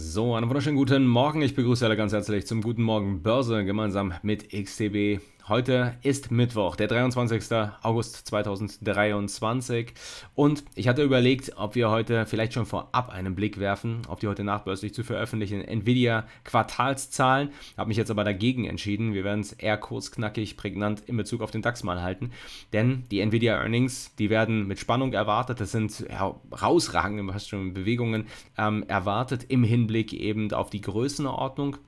So, einen wunderschönen guten Morgen. Ich begrüße alle ganz herzlich zum Guten Morgen Börse gemeinsam mit XTB. Heute ist Mittwoch, der 23. August 2023 und ich hatte überlegt, ob wir heute vielleicht schon vorab einen Blick werfen auf die heute nachbörslich zu veröffentlichen Nvidia Quartalszahlen. Habe mich jetzt aber dagegen entschieden. Wir werden es eher kurzknackig, prägnant in Bezug auf den DAX mal halten, denn die Nvidia Earnings, die werden mit Spannung erwartet. Das sind herausragende Bewegungen ähm, erwartet im Hinblick eben auf die Größenordnung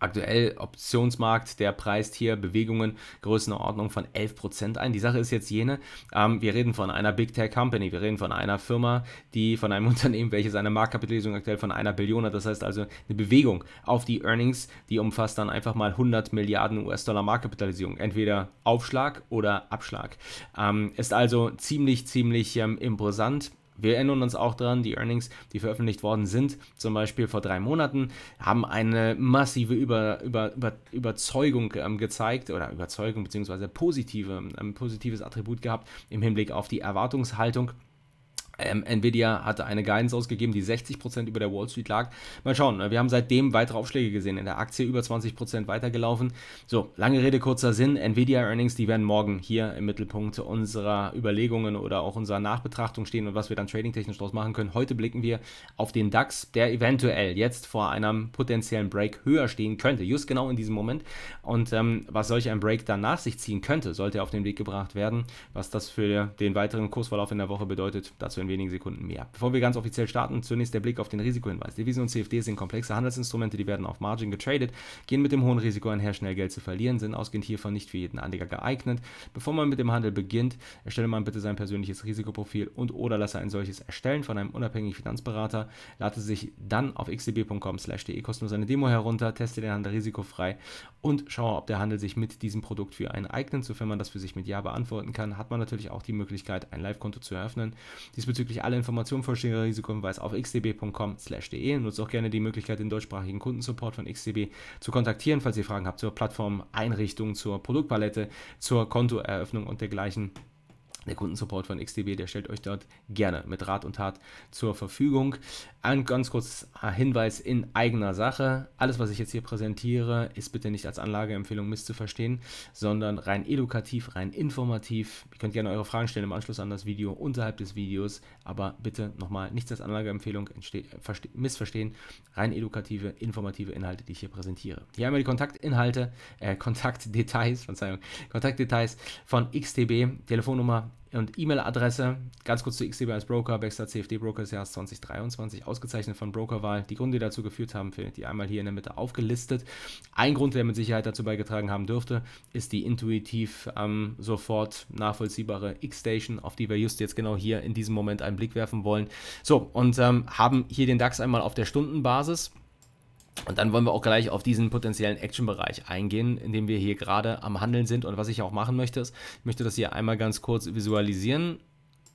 aktuell Optionsmarkt, der preist hier Bewegungen Größenordnung von 11% ein. Die Sache ist jetzt jene, ähm, wir reden von einer Big Tech Company, wir reden von einer Firma, die von einem Unternehmen, welches eine Marktkapitalisierung aktuell von einer Billion hat, das heißt also eine Bewegung auf die Earnings, die umfasst dann einfach mal 100 Milliarden US-Dollar Marktkapitalisierung, entweder Aufschlag oder Abschlag. Ähm, ist also ziemlich, ziemlich ähm, imposant wir erinnern uns auch dran, die Earnings, die veröffentlicht worden sind, zum Beispiel vor drei Monaten, haben eine massive über, über, über, Überzeugung ähm, gezeigt oder Überzeugung bzw. Positive, ein ähm, positives Attribut gehabt im Hinblick auf die Erwartungshaltung ähm, Nvidia hatte eine Guidance ausgegeben, die 60% über der Wall Street lag. Mal schauen, ne? wir haben seitdem weitere Aufschläge gesehen, in der Aktie über 20% weitergelaufen. So, lange Rede, kurzer Sinn, Nvidia Earnings, die werden morgen hier im Mittelpunkt unserer Überlegungen oder auch unserer Nachbetrachtung stehen und was wir dann tradingtechnisch daraus machen können. Heute blicken wir auf den DAX, der eventuell jetzt vor einem potenziellen Break höher stehen könnte, just genau in diesem Moment. Und ähm, was solch ein Break dann nach sich ziehen könnte, sollte auf den Weg gebracht werden. Was das für den weiteren Kursverlauf in der Woche bedeutet, dazu in wenigen Sekunden mehr. Bevor wir ganz offiziell starten, zunächst der Blick auf den Risikohinweis. Devisen und CFD sind komplexe Handelsinstrumente, die werden auf Margin getradet, gehen mit dem hohen Risiko einher, schnell Geld zu verlieren, sind ausgehend hiervon nicht für jeden Anleger geeignet. Bevor man mit dem Handel beginnt, erstelle man bitte sein persönliches Risikoprofil und oder lasse ein solches erstellen von einem unabhängigen Finanzberater. Lade sich dann auf xdb.com/de kostenlos eine Demo herunter, teste den Handel risikofrei und schaue, ob der Handel sich mit diesem Produkt für einen eignet. Sofern man das für sich mit Ja beantworten kann, hat man natürlich auch die Möglichkeit, ein Live-Konto zu eröffnen. Diesbezüglich diesbezüglich alle Informationen vollständiger weiß auf xdb.com/de. Nutzt auch gerne die Möglichkeit, den deutschsprachigen Kundensupport von XDB zu kontaktieren, falls ihr Fragen habt zur Plattform, Einrichtung, zur Produktpalette, zur Kontoeröffnung und dergleichen. Der Kundensupport von XDB, der stellt euch dort gerne mit Rat und Tat zur Verfügung. Ein ganz kurzer Hinweis in eigener Sache. Alles, was ich jetzt hier präsentiere, ist bitte nicht als Anlageempfehlung misszuverstehen, sondern rein edukativ, rein informativ. Ihr könnt gerne eure Fragen stellen im Anschluss an das Video, unterhalb des Videos, aber bitte nochmal nichts als Anlageempfehlung äh, missverstehen. Rein edukative, informative Inhalte, die ich hier präsentiere. Hier haben wir die Kontaktinhalte, äh, Kontaktdetails, Verzeihung, Kontaktdetails von XDB, Telefonnummer und E-Mail-Adresse, ganz kurz zu XDB als Broker, Baxter CFD-Broker des Jahres 2023, ausgezeichnet von Brokerwahl. Die Gründe, die dazu geführt haben, findet ihr einmal hier in der Mitte aufgelistet. Ein Grund, der mit Sicherheit dazu beigetragen haben dürfte, ist die intuitiv ähm, sofort nachvollziehbare X-Station, auf die wir just jetzt genau hier in diesem Moment einen Blick werfen wollen. So, und ähm, haben hier den DAX einmal auf der Stundenbasis und dann wollen wir auch gleich auf diesen potenziellen Action-Bereich eingehen, in dem wir hier gerade am Handeln sind. Und was ich auch machen möchte, ist, ich möchte das hier einmal ganz kurz visualisieren.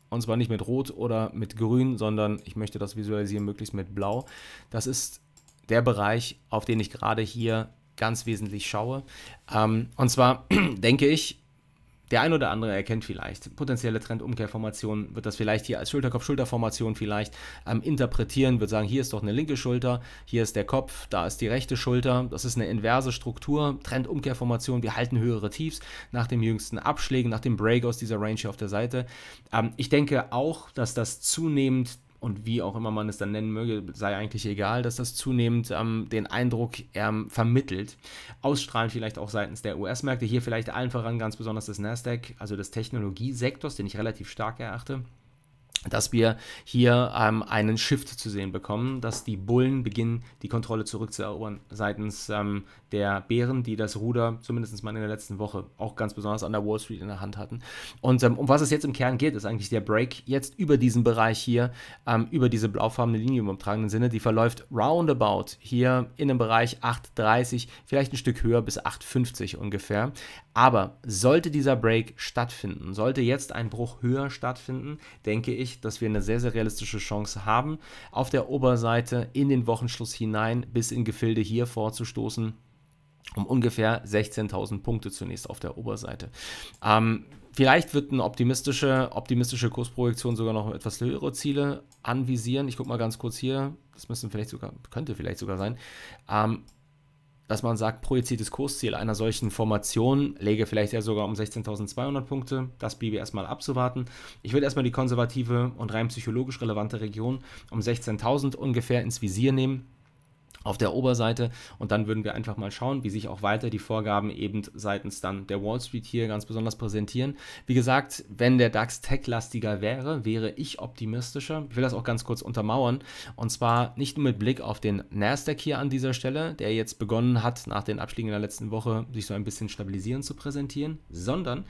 Und zwar nicht mit Rot oder mit Grün, sondern ich möchte das visualisieren möglichst mit Blau. Das ist der Bereich, auf den ich gerade hier ganz wesentlich schaue. Ähm, und zwar denke ich, der ein oder andere erkennt vielleicht, potenzielle Trendumkehrformation wird das vielleicht hier als Schulterkopf-Schulterformation vielleicht ähm, interpretieren, wird sagen, hier ist doch eine linke Schulter, hier ist der Kopf, da ist die rechte Schulter, das ist eine inverse Struktur, Trendumkehrformation, wir halten höhere Tiefs nach den jüngsten Abschlägen, nach dem Break aus dieser Range hier auf der Seite. Ähm, ich denke auch, dass das zunehmend und wie auch immer man es dann nennen möge, sei eigentlich egal, dass das zunehmend ähm, den Eindruck ähm, vermittelt. Ausstrahlen vielleicht auch seitens der US-Märkte, hier vielleicht allen voran ganz besonders des Nasdaq, also des Technologiesektors, den ich relativ stark erachte dass wir hier ähm, einen Shift zu sehen bekommen, dass die Bullen beginnen, die Kontrolle zurückzuerobern seitens ähm, der Bären, die das Ruder zumindest mal in der letzten Woche auch ganz besonders an der Wall Street in der Hand hatten. Und ähm, um was es jetzt im Kern geht, ist eigentlich der Break jetzt über diesen Bereich hier, ähm, über diese blaufarbene Linie im übertragenen Sinne, die verläuft roundabout hier in dem Bereich 8,30, vielleicht ein Stück höher bis 8,50 ungefähr. Aber sollte dieser Break stattfinden, sollte jetzt ein Bruch höher stattfinden, denke ich, dass wir eine sehr, sehr realistische Chance haben, auf der Oberseite in den Wochenschluss hinein bis in Gefilde hier vorzustoßen, um ungefähr 16.000 Punkte zunächst auf der Oberseite. Ähm, Vielleicht wird eine optimistische, optimistische Kursprojektion sogar noch etwas höhere Ziele anvisieren. Ich gucke mal ganz kurz hier. Das müssen vielleicht sogar, könnte vielleicht sogar sein. Ähm, dass man sagt, projiziertes Kursziel einer solchen Formation läge vielleicht ja sogar um 16.200 Punkte. Das bliebe erstmal abzuwarten. Ich würde erstmal die konservative und rein psychologisch relevante Region um 16.000 ungefähr ins Visier nehmen auf der Oberseite und dann würden wir einfach mal schauen, wie sich auch weiter die Vorgaben eben seitens dann der Wall Street hier ganz besonders präsentieren. Wie gesagt, wenn der DAX tech-lastiger wäre, wäre ich optimistischer. Ich will das auch ganz kurz untermauern und zwar nicht nur mit Blick auf den Nasdaq hier an dieser Stelle, der jetzt begonnen hat, nach den Abschlägen der letzten Woche sich so ein bisschen stabilisieren zu präsentieren, sondern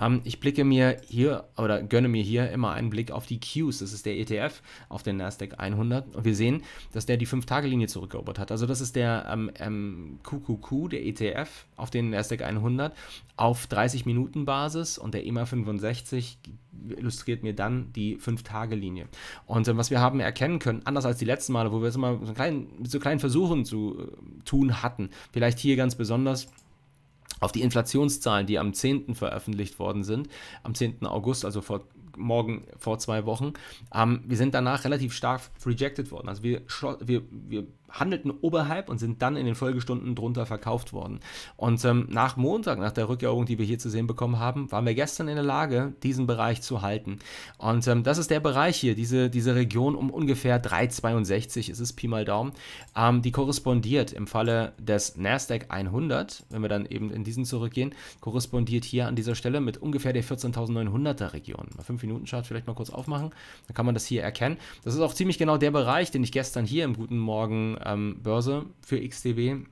ähm, ich blicke mir hier oder gönne mir hier immer einen Blick auf die Qs, das ist der ETF auf den Nasdaq 100 und wir sehen, dass der die 5-Tage-Linie zurückerobert hat. Also das ist der ähm, ähm, QQQ, der ETF, auf den NASDAQ 100, auf 30 Minuten Basis und der EMA 65 illustriert mir dann die 5-Tage-Linie. Und äh, was wir haben erkennen können, anders als die letzten Male, wo wir es immer so kleinen, so kleinen Versuchen zu äh, tun hatten, vielleicht hier ganz besonders auf die Inflationszahlen, die am 10. veröffentlicht worden sind, am 10. August, also vor morgen vor zwei Wochen, ähm, wir sind danach relativ stark rejected worden. Also wir, wir, wir handelten oberhalb und sind dann in den Folgestunden drunter verkauft worden. Und ähm, nach Montag, nach der Rückeroberung, die wir hier zu sehen bekommen haben, waren wir gestern in der Lage, diesen Bereich zu halten. Und ähm, das ist der Bereich hier, diese, diese Region um ungefähr 3,62, ist es Pi mal Daumen, ähm, die korrespondiert im Falle des Nasdaq 100, wenn wir dann eben in diesen zurückgehen, korrespondiert hier an dieser Stelle mit ungefähr der 14.900er Region. 5-Minuten-Chart vielleicht mal kurz aufmachen. Dann kann man das hier erkennen. Das ist auch ziemlich genau der Bereich, den ich gestern hier im Guten Morgen ähm, Börse für XDB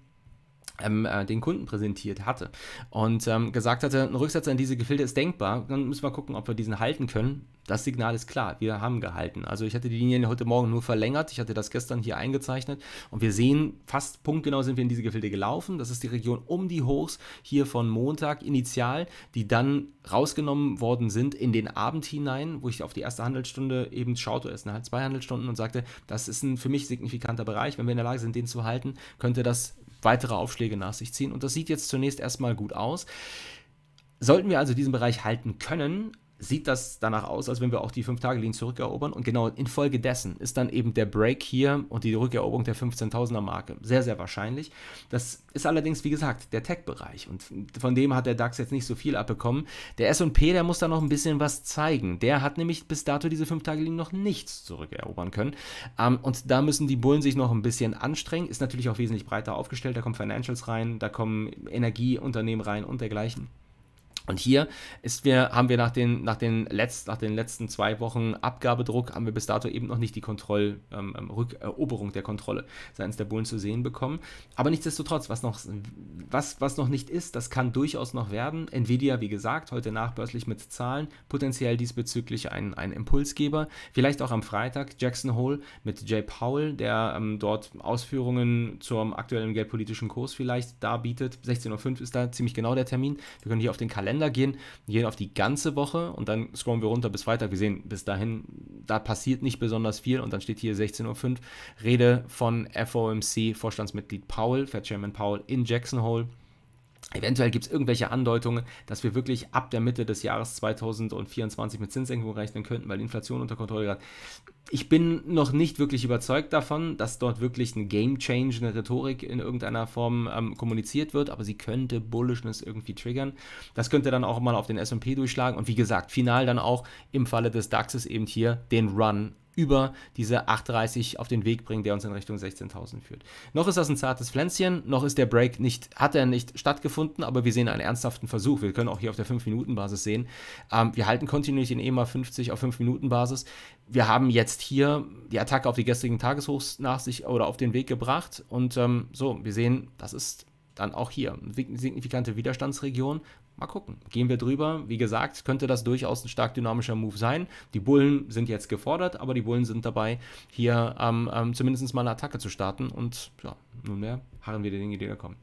ähm, äh, den Kunden präsentiert hatte und ähm, gesagt hatte, ein Rücksatz an diese Gefilde ist denkbar, dann müssen wir gucken, ob wir diesen halten können. Das Signal ist klar, wir haben gehalten. Also ich hatte die Linien heute Morgen nur verlängert, ich hatte das gestern hier eingezeichnet und wir sehen, fast punktgenau sind wir in diese Gefilde gelaufen. Das ist die Region um die Hochs hier von Montag initial, die dann rausgenommen worden sind in den Abend hinein, wo ich auf die erste Handelsstunde eben schaute, erst zwei Handelsstunden und sagte, das ist ein für mich signifikanter Bereich. Wenn wir in der Lage sind, den zu halten, könnte das weitere Aufschläge nach sich ziehen. Und das sieht jetzt zunächst erstmal gut aus. Sollten wir also diesen Bereich halten können, sieht das danach aus, als wenn wir auch die 5-Tage-Linie zurückerobern. Und genau infolgedessen ist dann eben der Break hier und die Rückeroberung der 15.000er-Marke sehr, sehr wahrscheinlich. Das ist allerdings, wie gesagt, der Tech-Bereich. Und von dem hat der DAX jetzt nicht so viel abbekommen. Der S&P, der muss da noch ein bisschen was zeigen. Der hat nämlich bis dato diese 5-Tage-Linie noch nichts zurückerobern können. Ähm, und da müssen die Bullen sich noch ein bisschen anstrengen. Ist natürlich auch wesentlich breiter aufgestellt. Da kommen Financials rein, da kommen Energieunternehmen rein und dergleichen. Und hier ist wir, haben wir nach den, nach, den letzt, nach den letzten zwei Wochen Abgabedruck, haben wir bis dato eben noch nicht die Kontrollrückeroberung ähm, ähm der Kontrolle seitens der Bullen zu sehen bekommen. Aber nichtsdestotrotz, was noch, was, was noch nicht ist, das kann durchaus noch werden. Nvidia, wie gesagt, heute nachbörslich mit Zahlen, potenziell diesbezüglich ein, ein Impulsgeber. Vielleicht auch am Freitag Jackson Hole mit Jay Powell, der ähm, dort Ausführungen zum aktuellen geldpolitischen Kurs vielleicht darbietet. 16.05 Uhr ist da ziemlich genau der Termin. Wir können hier auf den Kalender Kalender gehen, gehen auf die ganze Woche und dann scrollen wir runter bis Freitag. Wir sehen, bis dahin, da passiert nicht besonders viel und dann steht hier 16.05 Uhr, Rede von FOMC, Vorstandsmitglied Paul, Fed Chairman Paul in Jackson Hole. Eventuell gibt es irgendwelche Andeutungen, dass wir wirklich ab der Mitte des Jahres 2024 mit Zinssenkung rechnen könnten, weil die Inflation unter Kontrolle hat. Ich bin noch nicht wirklich überzeugt davon, dass dort wirklich ein Game Change, eine Rhetorik in irgendeiner Form ähm, kommuniziert wird, aber sie könnte Bullishness irgendwie triggern. Das könnte dann auch mal auf den SP durchschlagen und wie gesagt, final dann auch im Falle des DAXes eben hier den Run über diese 8,30 auf den Weg bringen, der uns in Richtung 16.000 führt. Noch ist das ein zartes Pflänzchen, noch ist der Break nicht, hat er nicht stattgefunden, aber wir sehen einen ernsthaften Versuch. Wir können auch hier auf der 5-Minuten-Basis sehen. Ähm, wir halten kontinuierlich den EMA 50 auf 5-Minuten-Basis. Wir haben jetzt hier die Attacke auf die gestrigen Tageshochs nach sich oder auf den Weg gebracht und ähm, so, wir sehen, das ist dann auch hier eine signifikante Widerstandsregion, Mal gucken. Gehen wir drüber. Wie gesagt, könnte das durchaus ein stark dynamischer Move sein. Die Bullen sind jetzt gefordert, aber die Bullen sind dabei, hier ähm, ähm, zumindest mal eine Attacke zu starten. Und ja, nunmehr harren wir den Dinge, die da kommen.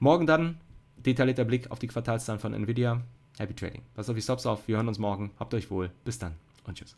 Morgen dann detaillierter Blick auf die Quartalszahlen von Nvidia. Happy Trading. Pass auf die Stops auf. Wir hören uns morgen. Habt euch wohl. Bis dann und tschüss.